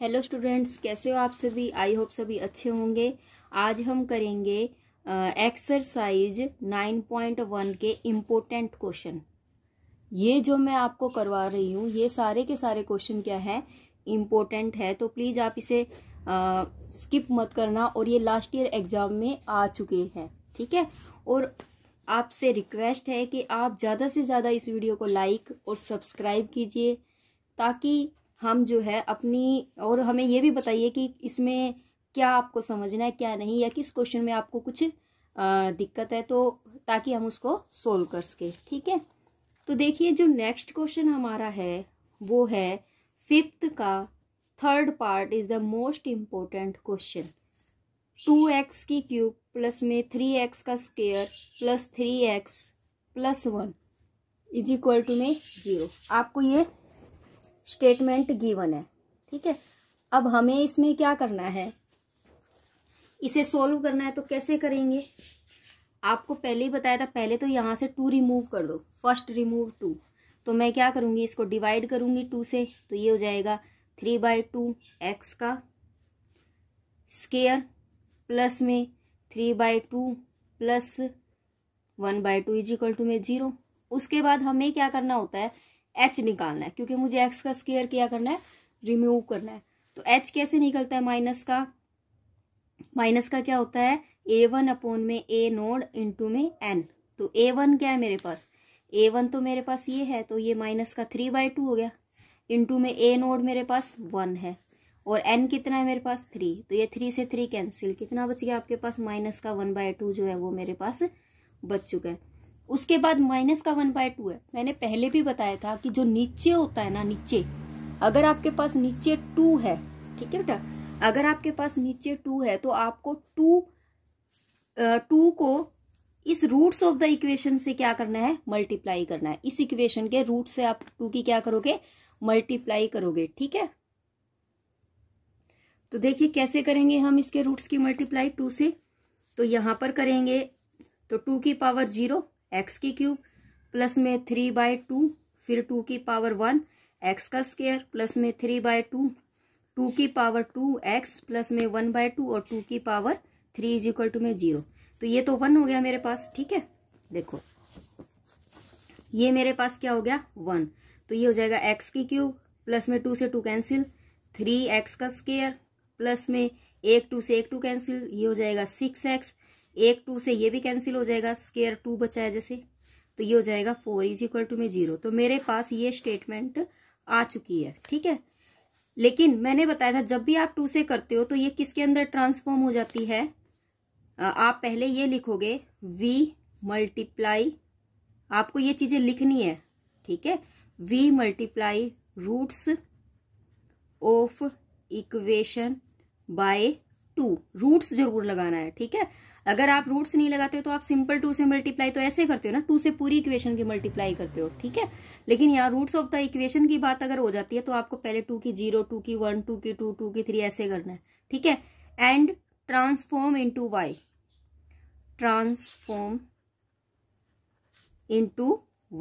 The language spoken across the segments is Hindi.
हेलो स्टूडेंट्स कैसे हो आप सभी आई होप सभी अच्छे होंगे आज हम करेंगे एक्सरसाइज नाइन पॉइंट वन के इम्पोर्टेंट क्वेश्चन ये जो मैं आपको करवा रही हूँ ये सारे के सारे क्वेश्चन क्या है इम्पोर्टेंट है तो प्लीज़ आप इसे स्किप मत करना और ये लास्ट ईयर एग्जाम में आ चुके हैं ठीक है और आपसे रिक्वेस्ट है कि आप ज़्यादा से ज़्यादा इस वीडियो को लाइक और सब्सक्राइब कीजिए ताकि हम जो है अपनी और हमें ये भी बताइए कि इसमें क्या आपको समझना है क्या नहीं या किस क्वेश्चन में आपको कुछ दिक्कत है तो ताकि हम उसको सोल्व कर सकें ठीक है तो देखिए जो नेक्स्ट क्वेश्चन हमारा है वो है फिफ्थ का third part is the most important question two x की क्यूब प्लस में थ्री एक्स का square plus three x plus one is equal to में जीरो आपको ये स्टेटमेंट गिवन है ठीक है अब हमें इसमें क्या करना है इसे सोल्व करना है तो कैसे करेंगे आपको पहले ही बताया था पहले तो यहाँ से टू रिमूव कर दो फर्स्ट रिमूव टू तो मैं क्या करूँगी इसको डिवाइड करूँगी टू से तो ये हो जाएगा थ्री बाय टू एक्स का स्केयर प्लस में three by two plus one by two is equal to में ज़ीरो उसके बाद हमें क्या करना होता है एच निकालना है क्योंकि मुझे एक्स का स्केयर क्या करना है रिमूव करना है तो एच कैसे निकलता है माइनस का माइनस का क्या होता है ए वन अपोन में ए नोड इंटू में एन तो ए वन क्या है मेरे पास ए वन तो मेरे पास ये है तो ये माइनस का थ्री बाय टू हो गया इंटू में ए नोड मेरे पास वन है और एन कितना है मेरे पास थ्री तो ये थ्री से थ्री कैंसिल कितना बच गया आपके पास माइनस का वन बाय टू जो है वो मेरे पास बच चुका है उसके बाद माइनस का वन बाय टू है मैंने पहले भी बताया था कि जो नीचे होता है ना नीचे अगर आपके पास नीचे टू है ठीक है बेटा अगर आपके पास नीचे टू है तो आपको टू टू को इस रूट्स ऑफ द इक्वेशन से क्या करना है मल्टीप्लाई करना है इस इक्वेशन के रूट से आप टू की क्या करोगे मल्टीप्लाई करोगे ठीक है तो देखिए कैसे करेंगे हम इसके रूट्स की मल्टीप्लाई टू से तो यहां पर करेंगे तो टू की पावर जीरो एक्स की क्यूब प्लस में थ्री बाय टू फिर टू की पावर वन एक्स का स्केयर प्लस में थ्री बाय टू टू की पावर टू एक्स प्लस में वन बाय टू और टू की power three is equal to में जीरो तो ये तो वन हो गया मेरे पास ठीक है देखो ये मेरे पास क्या हो गया वन तो ये हो जाएगा एक्स की क्यूब प्लस में टू से टू कैंसिल थ्री एक्स का स्केयर प्लस में एक टू से एक टू कैंसिल ये हो जाएगा सिक्स एक्स एक टू से ये भी कैंसिल हो जाएगा स्केयर टू बचा है जैसे तो ये हो जाएगा फोर इज इक्वल टू में जीरो तो मेरे पास ये स्टेटमेंट आ चुकी है ठीक है लेकिन मैंने बताया था जब भी आप टू से करते हो तो ये किसके अंदर ट्रांसफॉर्म हो जाती है आप पहले ये लिखोगे वी मल्टीप्लाई आपको ये चीजें लिखनी है ठीक है we multiply roots of equation by two roots जरूर लगाना है ठीक है अगर आप रूट्स नहीं लगाते हो तो आप सिंपल टू से मल्टीप्लाई तो ऐसे करते हो ना टू से पूरी इक्वेशन की मल्टीप्लाई करते हो ठीक है लेकिन यहाँ रूट्स ऑफ द इक्वेशन की बात अगर हो जाती है तो आपको पहले टू की जीरो टू की वन टू की टू टू की थ्री ऐसे करना है ठीक है and transform into Y transform into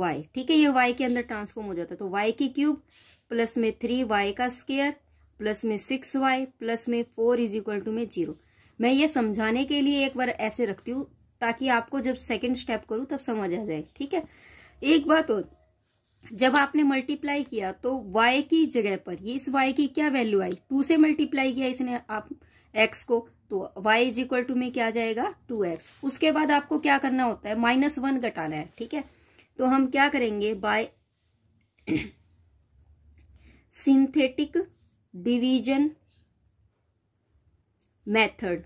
Y ठीक है ये वाई के अंदर ट्रांसफॉर्म हो जाता है तो वाई की क्यूब प्लस में थ्री वाई का स्केयर प्लस में सिक्स वाई प्लस में फोर इज इक्वल टू में जीरो मैं ये समझाने के लिए एक बार ऐसे रखती हूँ ताकि आपको जब सेकंड स्टेप करूँ तब समझ आ जाए ठीक है एक बात और जब आपने मल्टीप्लाई किया तो y की जगह पर ये इस y की क्या वैल्यू आई टू से मल्टीप्लाई किया इसने आप x को तो y इज इक्वल टू में क्या जाएगा टू एक्स उसके बाद आपको क्या करना होता है माइनस वन घटाना है ठीक है तो हम क्या करेंगे by synthetic division method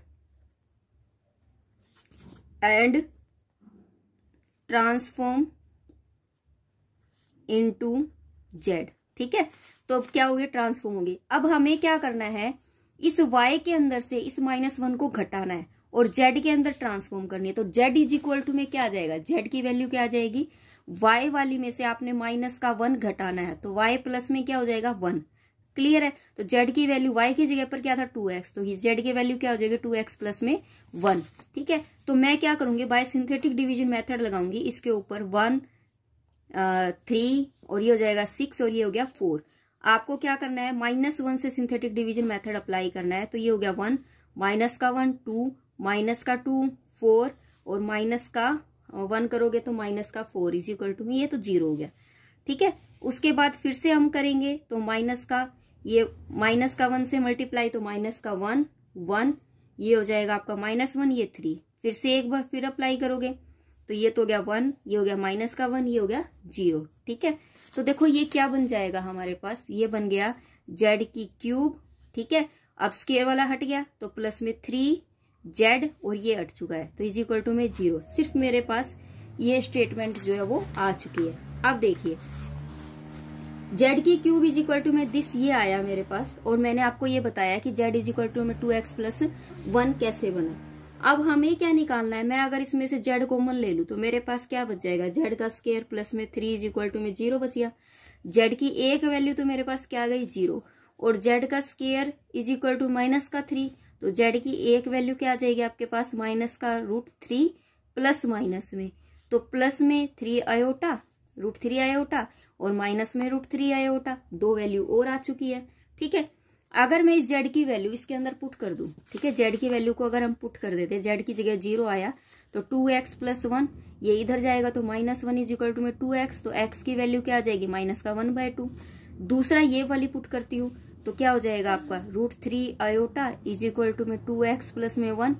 and transform into z ठीक है तो अब क्या होगी ट्रांसफॉर्म होगी अब हमें क्या करना है इस y के अंदर से इस माइनस वन को घटाना है और z के अंदर ट्रांसफॉर्म करनी है तो z इज इक्वल टू में क्या आ जाएगा z की वैल्यू क्या आ जाएगी y वाली में से आपने माइनस का वन घटाना है तो y प्लस में क्या हो जाएगा वन क्लियर है तो जेड की वैल्यू वाई की जगह पर क्या था टू एक्स तो जेड की वैल्यू क्या हो जाएगी टू एक्स प्लस में वन ठीक है तो मैं क्या करूंगी बाय सिंथेटिक डिवीजन मेथड लगाऊंगी इसके ऊपर वन थ्री और ये हो जाएगा सिक्स और ये हो गया फोर आपको क्या करना है माइनस वन से सिंथेटिक डिवीजन मेथड अप्लाई करना है तो ये हो गया वन माइनस का वन टू माइनस का टू फोर और माइनस का वन करोगे तो माइनस का फोर इज इक्वल टू ये तो जीरो हो गया ठीक है उसके बाद फिर से हम करेंगे तो माइनस का ये माइनस का वन से मल्टीप्लाई तो माइनस का वन वन ये हो जाएगा आपका माइनस वन ये थ्री फिर से एक बार फिर अप्लाई करोगे तो ये तो हो गया वन ये हो गया माइनस का वन ये हो गया जीरो ठीक है तो देखो ये क्या बन जाएगा हमारे पास ये बन गया जेड की क्यूब ठीक है अब स्केयर वाला हट गया तो प्लस में थ्री जेड और ये हट चुका है तो इज इक्वल टू में जीरो सिर्फ मेरे पास ये स्टेटमेंट जो है वो आ चुकी है अब देखिए जेड की क्यूब इज इक्वल टू में दिस ये आया मेरे पास और मैंने आपको ये बताया कि जेड इज इक्वल टू में टू एक्स प्लस वन कैसे बना अब हमें क्या निकालना है मैं अगर इसमें से जेड कॉमन ले लू तो मेरे पास क्या बच जाएगा जेड का स्केयर प्लस में थ्री इज इक्वल टू में जीरो बच गया जेड की एक वैल्यू तो मेरे पास क्या गई जीरो और जेड का square is equal to minus का थ्री तो जेड की एक वैल्यू क्या आ जाएगी आपके पास माइनस का रूट थ्री प्लस माइनस में तो प्लस में three iota root three iota और माइनस में रूट थ्री आयोटा दो वैल्यू और आ चुकी है ठीक है अगर मैं इस जेड की वैल्यू इसके अंदर पुट कर दूं ठीक है जेड की वैल्यू को अगर हम पुट कर देते जेड की जगह जीरो आया तो टू एक्स प्लस वन ये इधर जाएगा तो minus one is equal to में टू एक्स तो एक्स की वैल्यू क्या आ जाएगी माइनस का वन बाय टू दूसरा ये वाली पुट करती हूँ तो क्या हो जाएगा आपका root three iota is equal to में टू एक्स प्लस में वन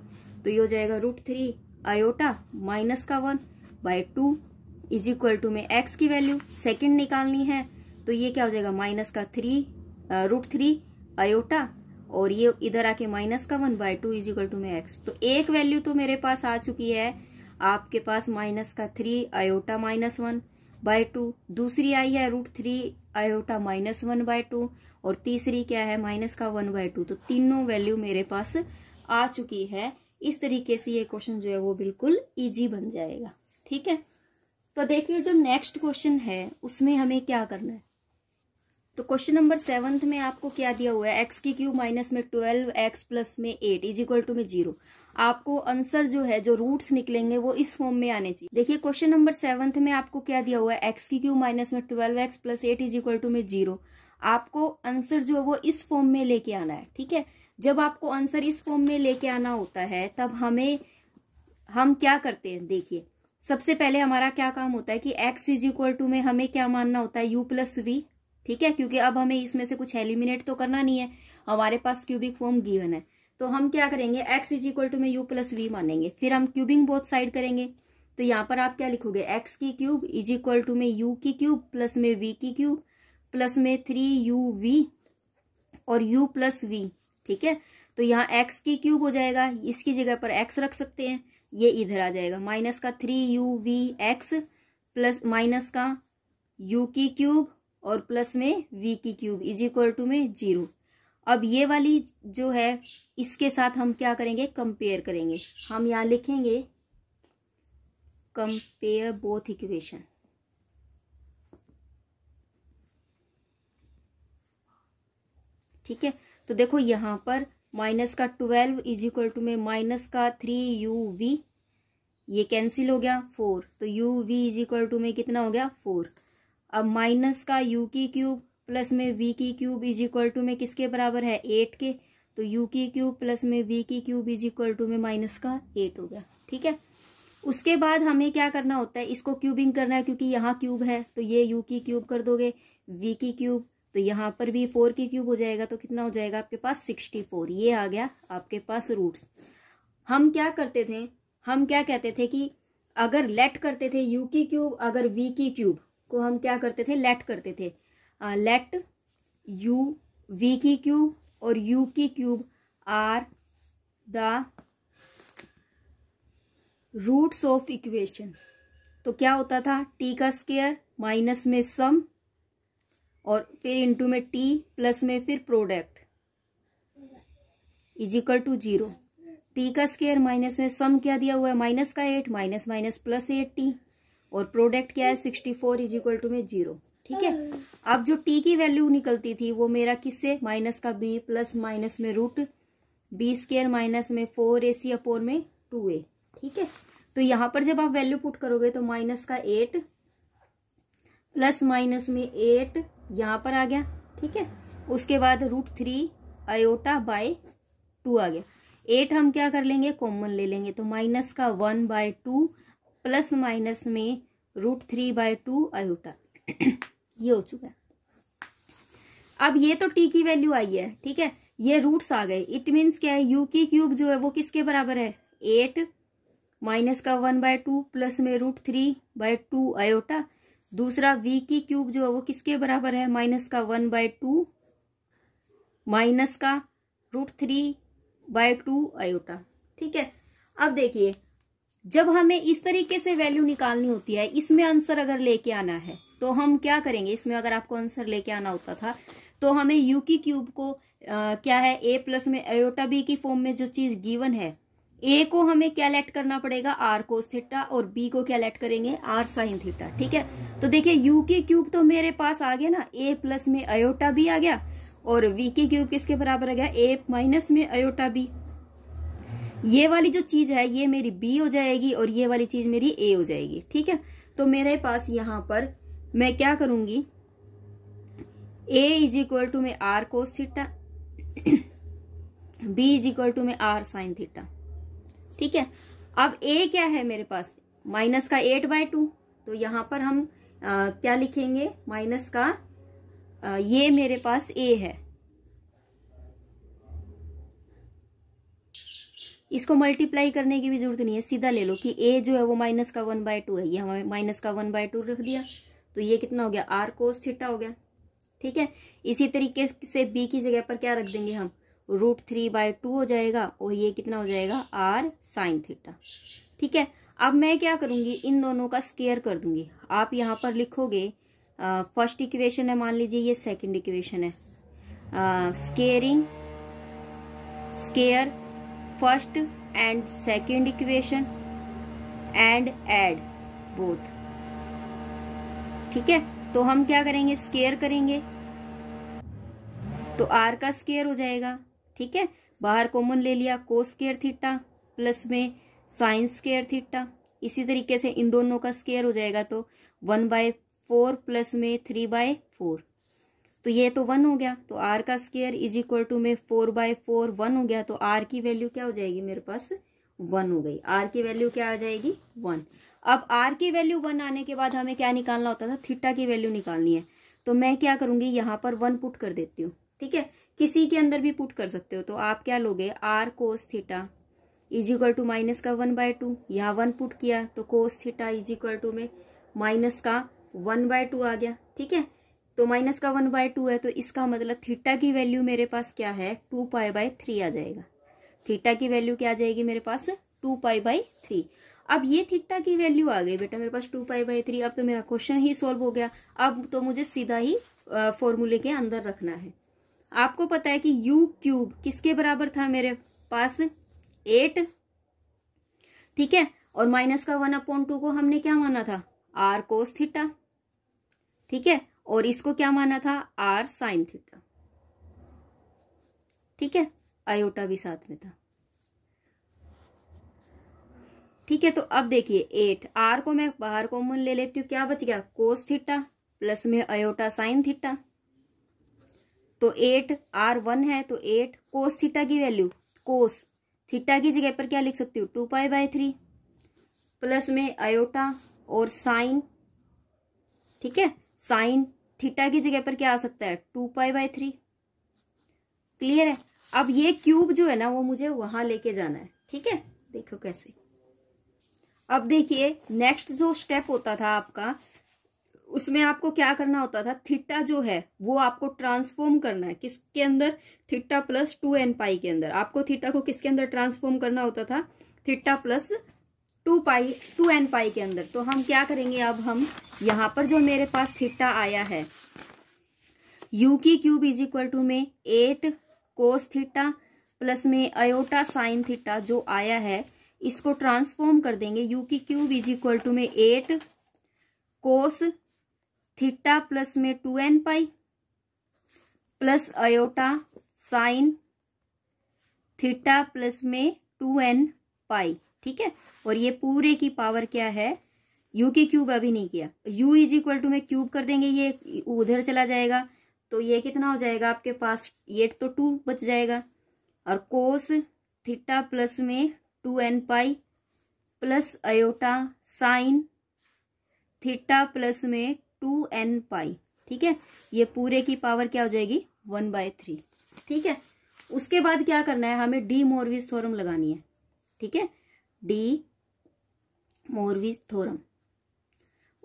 तो ये हो जाएगा रूट थ्री आयोटा माइनस का one by two is equal to में एक्स की वैल्यू सेकेंड निकालनी है तो ये क्या हो जाएगा माइनस का थ्री रूट थ्री अयोटा और ये इधर आके माइनस का one by two is equal to में एक्स तो एक वैल्यू तो मेरे पास आ चुकी है आपके पास माइनस का three iota minus one by two दूसरी आई है root three iota minus one by two और तीसरी क्या है माइनस का वन बाय टू तो तीनों वैल्यू मेरे पास आ चुकी है इस तरीके से ये क्वेश्चन जो है वो बिल्कुल ईजी बन जाएगा ठीक है तो देखिए जो नेक्स्ट क्वेश्चन है उसमें हमें क्या करना है तो क्वेश्चन नंबर सेवन्थ में आपको क्या दिया हुआ है एक्स की क्यू माइनस में ट्वेल्व एक्स प्लस में एट इज इक्वल टू में जीरो आपको आंसर जो है जो रूट्स निकलेंगे वो इस फॉर्म में आने चाहिए देखिए क्वेश्चन नंबर सेवंथ में आपको क्या दिया हुआ है एक्स की क्यू माइनस में twelve x plus eight is equal to में जीरो आपको आंसर जो है वो इस फॉर्म में लेके आना है ठीक है जब आपको आंसर इस फॉर्म में लेके आना होता है तब हमें हम क्या करते हैं देखिए सबसे पहले हमारा क्या काम होता है कि x इज इक्वल टू में हमें क्या मानना होता है u प्लस वी ठीक है क्योंकि अब हमें इसमें से कुछ एलिमिनेट तो करना नहीं है हमारे पास क्यूबिक फॉर्म गिवन है तो हम क्या करेंगे x इज इक्वल टू में u प्लस वी मानेंगे फिर हम क्यूबिंग बोथ साइड करेंगे तो यहाँ पर आप क्या लिखोगे x की क्यूब इज इक्वल टू में u की क्यूब प्लस में v की क्यूब प्लस में थ्री यू वी और u प्लस वी ठीक है तो यहाँ x की क्यूब हो जाएगा इसकी जगह पर x रख सकते हैं ये इधर आ जाएगा माइनस का three u v x plus minus का यू की क्यूब और प्लस में वी की क्यूब इज इक्वल टू में जीरो अब ये वाली जो है इसके साथ हम क्या करेंगे कंपेयर करेंगे हम यहाँ लिखेंगे कंपेयर बोथ इक्वेशन ठीक है तो देखो यहां पर माइनस का ट्वेल्व इज इक्वल टू में माइनस का थ्री यू वी ये कैंसिल हो गया फोर तो u v is equal to में कितना हो गया फोर अब माइनस का यू की क्यूब प्लस में वी की क्यूब इज इक्वल टू में किसके बराबर है एट के तो यू की क्यूब प्लस में वी की क्यूब इज इक्वल टू में माइनस का एट हो गया ठीक है उसके बाद हमें क्या करना होता है इसको क्यूबिंग करना है क्योंकि यहाँ क्यूब है तो ये यू की क्यूब कर दोगे वी की क्यूब तो यहाँ पर भी फोर की क्यूब हो जाएगा तो कितना हो जाएगा आपके पास सिक्सटी फोर ये आ गया आपके पास रूट्स हम क्या करते थे हम क्या कहते थे कि अगर लेट करते थे यू की क्यूब अगर वी की क्यूब को हम क्या करते थे लेट करते थे आ, लेट यू वी की क्यूब और यू की cube are the roots of equation तो क्या होता था टी का स्केयर माइनस में सम और फिर इंटू में टी प्लस में फिर product is equal to zero t का स्केयर माइनस में सम क्या दिया हुआ है माइनस का eight minus minus plus eight t और प्रोडक्ट क्या है sixty four is equal to में जीरो ठीक है अब जो टी की वैल्यू निकलती थी वो मेरा किससे माइनस का बी प्लस माइनस में रूट बी स्केयर माइनस में फोर ए सी अपोर में टू ए ठीक है तो यहां पर जब आप वैल्यू पुट करोगे तो माइनस का एट प्लस माइनस में एट यहाँ पर आ गया ठीक है उसके बाद root three iota by two आ गया एट हम क्या कर लेंगे कॉमन ले लेंगे तो माइनस का one by two plus minus में root three by two iota ये हो चुका है अब ये तो टी की वैल्यू आई है ठीक है ये रूट्स आ गए इट मीन्स क्या है यू की क्यूब जो है वो किसके बराबर है एट माइनस का वन बाय टू प्लस में root three by two iota दूसरा वी की क्यूब जो है वो किसके बराबर है माइनस का वन बाय टू माइनस का root three by two iota ठीक है अब देखिए जब हमें इस तरीके से वैल्यू निकालनी होती है इसमें आंसर अगर लेके आना है तो हम क्या करेंगे इसमें अगर आपको आंसर लेके आना होता था तो हमें यू की क्यूब को आ, क्या है ए प्लस में एयोटा बी की फॉर्म में जो चीज गिवन है ए को हमें क्या लेट करना पड़ेगा आर कोस थीटा और बी को क्या लेट करेंगे आर साइन थीटा ठीक है तो देखिए यू के क्यूब तो मेरे पास आ गया ना ए प्लस में अयोटा बी आ गया और वी के क्यूब किसके बराबर आ गया ए माइनस में अयोटा बी ये वाली जो चीज है ये मेरी बी हो जाएगी और ये वाली चीज मेरी ए हो जाएगी ठीक है तो मेरे पास यहां पर मैं क्या करूंगी ए इज इक्वल टू में r cos theta b is equal to में आर साइन थीटा ठीक है अब ए क्या है मेरे पास माइनस का एट बाय टू तो यहां पर हम आ, क्या लिखेंगे माइनस का आ, ये मेरे पास ए है इसको मल्टीप्लाई करने की भी जरूरत नहीं है सीधा ले लो कि ए जो है वो माइनस का वन बाय टू है ये हमें माइनस का वन बाय टू रख दिया तो ये कितना हो गया आर कोस थीटा हो गया ठीक है इसी तरीके से बी की जगह पर क्या रख देंगे हम रूट थ्री बाय टू हो जाएगा और ये कितना हो जाएगा आर साइन थीटा ठीक है अब मैं क्या करूंगी इन दोनों का स्केयर कर दूंगी आप यहाँ पर लिखोगे फर्स्ट इक्वेशन है मान लीजिए ये सेकंड इक्वेशन है squaring square first and second equation and add both ठीक है तो हम क्या करेंगे स्केयर करेंगे तो आर का स्केयर हो जाएगा ठीक है बाहर कॉमन ले लिया को स्केयर थीटा प्लस में साइन स्केयर थीटा इसी तरीके से इन दोनों का स्केयर हो जाएगा तो वन बाय फोर प्लस में थ्री बाय फोर तो ये तो वन हो गया तो आर का स्केयर इज इक्वल टू में फोर बाय फोर वन हो गया तो आर की वैल्यू क्या हो जाएगी मेरे पास वन हो गई आर की वैल्यू क्या आ जाएगी वन अब आर की वैल्यू वन आने के बाद हमें क्या निकालना होता था थीटा की वैल्यू निकालनी है तो मैं क्या करूंगी यहाँ पर वन पुट कर देती हूँ ठीक है किसी के अंदर भी पुट कर सकते हो तो आप क्या लोगे r cos theta is equal to minus का वन बाय टू यहाँ वन पुट किया तो cos theta is equal to में माइनस का वन बाय टू आ गया ठीक है तो माइनस का वन बाय टू है तो इसका मतलब थीटा की वैल्यू मेरे पास क्या है टू पाई बाय थ्री आ जाएगा थीटा की वैल्यू क्या आ जाएगी मेरे पास टू पाई बाई थ्री अब ये थीटा की वैल्यू आ गई बेटा मेरे पास टू पाई बाई थ्री अब तो मेरा क्वेश्चन ही सॉल्व हो गया अब तो मुझे सीधा ही फॉर्मूले के अंदर रखना है आपको पता है कि यू क्यूब किसके बराबर था मेरे पास एट ठीक है और माइनस का वन अपॉन टू को हमने क्या माना था आर कोस थीटा ठीक है और इसको क्या माना था आर साइन थीटा ठीक है आयोटा भी साथ में था ठीक है तो अब देखिए एट आर को मैं बाहर कॉमन ले लेती हूँ क्या बच गया कोस थीटा प्लस में अयोटा साइन थीटा तो एट आर वन है तो एट कोस थीटा की वैल्यू कोस थीटा की जगह पर क्या लिख सकती हूँ two pi by three plus में आयोटा और साइन ठीक है साइन थीटा की जगह पर क्या आ सकता है two pi by three clear है अब ये क्यूब जो है ना वो मुझे वहां लेके जाना है ठीक है देखो कैसे अब देखिए नेक्स्ट जो स्टेप होता था आपका उसमें आपको क्या करना होता था थीटा जो है वो आपको ट्रांसफॉर्म करना है किसके अंदर theta plus two n pi के अंदर आपको थीटा को किसके अंदर ट्रांसफॉर्म करना होता था theta plus two pi two n pi के अंदर तो हम क्या करेंगे अब हम यहां पर जो मेरे पास थीटा आया है यू की क्यूब इज इक्वल टू में एट कोस थीटा प्लस में अयोटा साइन थीटा जो आया है इसको ट्रांसफॉर्म कर देंगे यू की क्यूब इज इक्वल टू में एट कोस थीटा प्लस में two n pi plus iota sine theta plus में टू एन पाई ठीक है और ये पूरे की पावर क्या है यू के क्यूब अभी नहीं किया u इज इक्वल टू में क्यूब कर देंगे ये उधर चला जाएगा तो ये कितना हो जाएगा आपके पास ये तो टू बच जाएगा और कोस थीटा प्लस में two n pi plus iota sine theta plus में टू एन पाई ठीक है ये पूरे की पावर क्या हो जाएगी वन बाय थ्री ठीक है उसके बाद क्या करना है हमें डी मोरविज थोरम लगानी है ठीक है डी मोरविज थोरम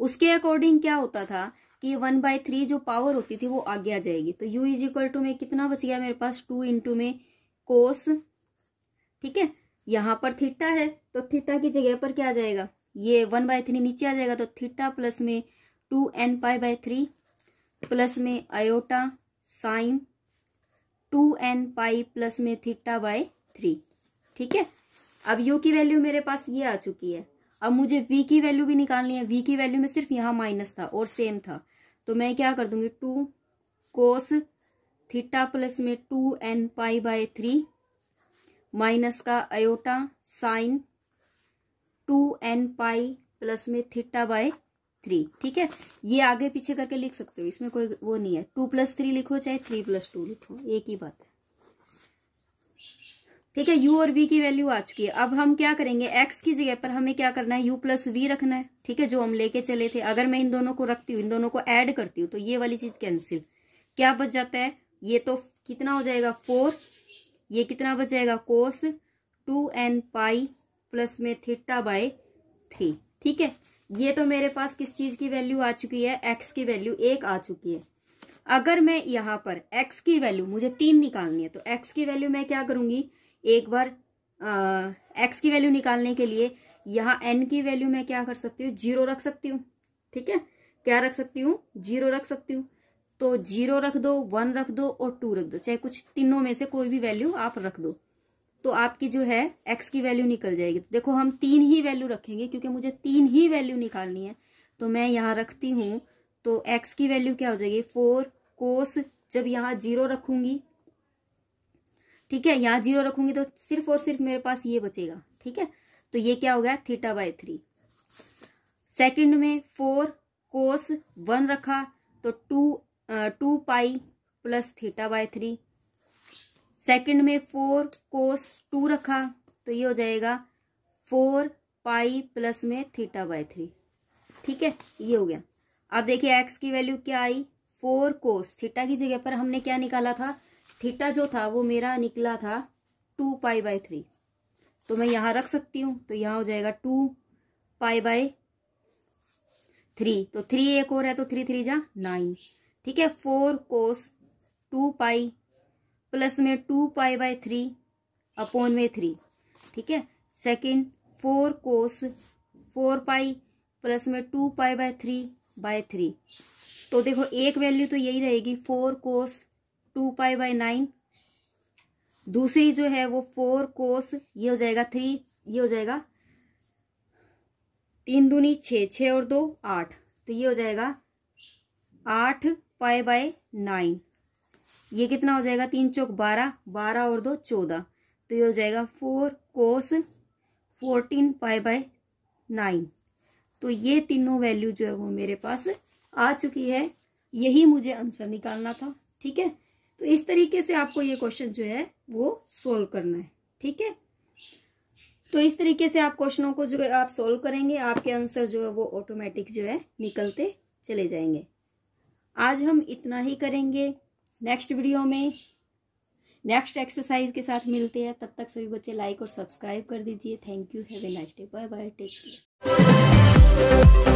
उसके अकॉर्डिंग क्या होता था कि वन बाय थ्री जो पावर होती थी वो आगे आ जाएगी तो यू इज इक्वल टू में कितना बच गया मेरे पास टू इंटू में कोस ठीक है यहां पर थीटा है तो थीटा की जगह पर क्या आ जाएगा ये वन बाय थ्री नीचे आ जाएगा तो थीटा प्लस में two n pi by three plus में iota sine two n pi plus में थीटा बाय थ्री ठीक है अब यू की वैल्यू मेरे पास ये आ चुकी है अब मुझे वी की वैल्यू भी निकालनी है वी की वैल्यू में सिर्फ यहाँ माइनस था और सेम था तो मैं क्या कर दूंगी टू कोस थीटा प्लस में two n pi by three minus का iota sine two n pi plus में थीटा बाय थ्री ठीक है ये आगे पीछे करके लिख सकते हो इसमें कोई वो नहीं है टू प्लस थ्री लिखो चाहे थ्री प्लस टू लिखो एक ही बात है ठीक है u और v की वैल्यू आ चुकी है अब हम क्या करेंगे x की जगह पर हमें क्या करना है u प्लस वी रखना है ठीक है जो हम लेके चले थे अगर मैं इन दोनों को रखती हूँ इन दोनों को एड करती हूँ तो ये वाली चीज कैंसिल क्या बच जाता है ये तो कितना हो जाएगा फोर ये कितना बच जाएगा cos two n pi plus में थीटा बाय थ्री ठीक है ये तो मेरे पास किस चीज़ की वैल्यू आ चुकी है एक्स की वैल्यू एक आ चुकी है अगर मैं यहाँ पर एक्स की वैल्यू मुझे तीन निकालनी है तो एक्स की वैल्यू मैं क्या करूंगी एक बार एक्स की वैल्यू निकालने के लिए यहाँ एन की वैल्यू मैं क्या कर सकती हूँ जीरो रख सकती हूँ ठीक है क्या रख सकती हूँ जीरो रख सकती हूँ तो जीरो रख दो वन रख दो और टू रख दो चाहे कुछ तीनों में से कोई भी वैल्यू आप रख दो तो आपकी जो है एक्स की वैल्यू निकल जाएगी तो देखो हम तीन ही वैल्यू रखेंगे क्योंकि मुझे तीन ही वैल्यू निकालनी है तो मैं यहाँ रखती हूँ तो एक्स की वैल्यू क्या हो जाएगी फोर कोस जब यहाँ जीरो रखूंगी ठीक है यहाँ जीरो रखूंगी तो सिर्फ और सिर्फ मेरे पास ये बचेगा ठीक है तो ये क्या हो गया थीटा बाय थ्री सेकेंड में फोर कोस वन रखा तो two two pi plus theta by three second में फोर कोस टू रखा तो ये हो जाएगा फोर पाई प्लस में थीटा बाय थ्री ठीक है ये हो गया अब देखिए एक्स की वैल्यू क्या आई फोर कोस थीटा की जगह पर हमने क्या निकाला था थीटा जो था वो मेरा निकला था टू पाई बाय थ्री तो मैं यहां रख सकती हूं तो यहां हो जाएगा टू पाई बाय थ्री तो थ्री एक और है तो थ्री थ्री जा नाइन ठीक है four cos two pi plus में two pi by three upon में थ्री ठीक है second four cos four pi plus में two pi by three by three तो देखो एक वैल्यू तो यही रहेगी four cos two pi by nine दूसरी जो है वो फोर कोस ये हो जाएगा थ्री ये हो जाएगा तीन दूनी छ छ और दो आठ तो ये हो जाएगा आठ पाई बाय नाइन ये कितना हो जाएगा तीन चौक बारह बारह और दो चौदह तो ये हो जाएगा four cos fourteen pi by nine तो ये तीनों वैल्यू जो है वो मेरे पास आ चुकी है यही मुझे आंसर निकालना था ठीक है तो इस तरीके से आपको ये क्वेश्चन जो है वो सोल्व करना है ठीक है तो इस तरीके से आप क्वेश्चनों को जो है आप सोल्व करेंगे आपके आंसर जो है वो ऑटोमेटिक जो है निकलते चले जाएंगे आज हम इतना ही करेंगे नेक्स्ट वीडियो में नेक्स्ट एक्सरसाइज के साथ मिलते हैं तब तक सभी बच्चे लाइक और सब्सक्राइब कर दीजिए thank you have a nice day bye bye take care